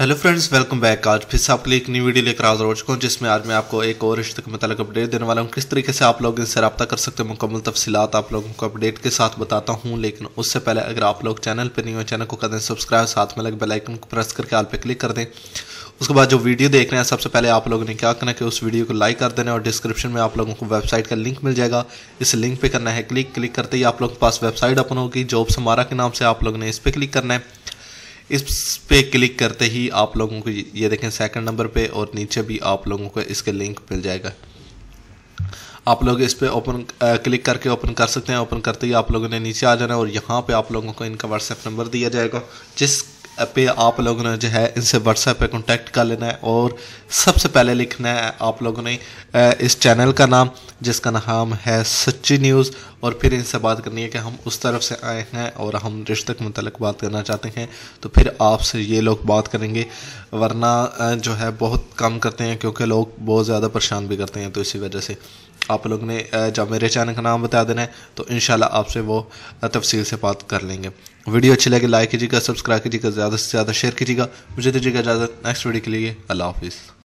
hello friends welcome back आज फिर से आपके लिए एक नई वीडियो लेकर हाजिर हो चुका हूँ जिसमें आज मैं आपको एक और रिश्ते के मतलब अपडेट देने वाला हूँ किस तरीके से आप लोग इनसे रब्ता कर सकते हैं मुकम्मल तफसीत आप लोगों को अपडेट के साथ बताता हूँ लेकिन उससे पहले अगर आप लोग चैनल पर नहीं हो चैनल को कर दें सब्सक्राइब साथ में लगे बेलाइकन को प्रेस करके आल पर क्लिक कर दें उसके बाद जो वीडियो देख रहे हैं सबसे पहले आप लोगों ने क्या करना है कि उस वीडियो को लाइक कर देना और डिस्क्रिप्शन में आप लोगों को वेबसाइट का लिंक मिल जाएगा इस लिंक पर करना है क्लिक क्लिक करते ही आप लोगों के पास वेबसाइट ओपन होगी जॉब्स हमारा के नाम से आप लोगों ने इस पर क्लिक करना है इस पे क्लिक करते ही आप लोगों को ये देखें सेकंड नंबर पे और नीचे भी आप लोगों को इसके लिंक मिल जाएगा आप लोग इस पर ओपन क्लिक करके ओपन कर सकते हैं ओपन करते ही आप लोगों ने नीचे आ जाना है और यहाँ पे आप लोगों को इनका व्हाट्सएप नंबर दिया जाएगा जिस पे आप लोगों ने जो है इनसे व्हाट्सएप पे कॉन्टेक्ट कर लेना है और सबसे पहले लिखना है आप लोगों ने इस चैनल का नाम जिसका नाम है सच्ची न्यूज़ और फिर इनसे बात करनी है कि हम उस तरफ से आए हैं और हम रिश्ते के मतलब बात करना चाहते हैं तो फिर आपसे ये लोग बात करेंगे वरना जो है बहुत कम करते हैं क्योंकि लोग बहुत ज़्यादा परेशान भी करते हैं तो इसी वजह से आप लोग ने जब मेरे चैनल का नाम बता देना है तो इन आपसे वो तफसील से बात कर लेंगे वीडियो अच्छी लगे लाइक कीजिएगा सब्सक्राइब कीजिएगा ज़्यादा से ज़्यादा शेयर कीजिएगा मुझे दीजिएगा इजाज़त नेक्स्ट वीडियो के लिए अल्लाह हाफिज़